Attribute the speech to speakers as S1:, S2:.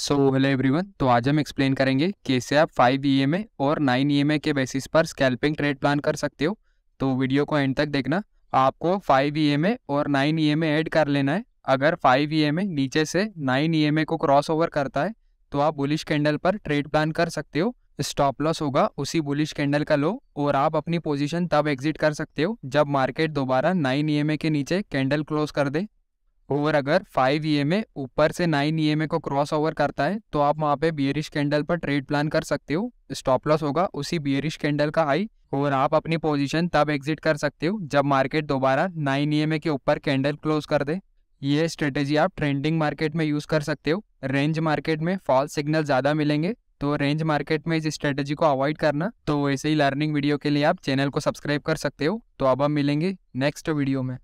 S1: so hello everyone तो आज हम एक्सप्लेन करेंगे कैसे आप फाइव ई e और नाइन ई e के बेसिस पर स्कैल्पिंग ट्रेड प्लान कर सकते हो तो वीडियो को एंड तक देखना आपको फाइव ई e और नाइन ई ऐड कर लेना है अगर फाइव ई नीचे से नाइन ई को क्रॉस ओवर करता है तो आप बुलिश कैंडल पर ट्रेड प्लान कर सकते हो स्टॉप लॉस होगा उसी बुलिश कैंडल का लो और आप अपनी पोजिशन तब एग्जिट कर सकते हो जब मार्केट दोबारा नाइन ई के नीचे कैंडल क्लोज कर दे और अगर फाइव ई e में ऊपर से नाइन ई e को क्रॉस ओवर करता है तो आप वहाँ पे बियरिश कैंडल पर ट्रेड प्लान कर सकते हो स्टॉप लॉस होगा उसी बियरिश कैंडल का आई और आप अपनी पोजीशन तब एग्जिट कर सकते हो जब मार्केट दोबारा नाइन ई e के ऊपर कैंडल क्लोज कर दे ये स्ट्रेटेजी आप ट्रेंडिंग मार्केट में यूज़ कर सकते हो रेंज मार्केट में फॉल्स सिग्नल ज़्यादा मिलेंगे तो रेंज मार्केट में इस स्ट्रेटेजी को अवॉइड करना तो वैसे ही लर्निंग वीडियो के लिए आप चैनल को सब्सक्राइब कर सकते हो तो अब हम मिलेंगे नेक्स्ट वीडियो में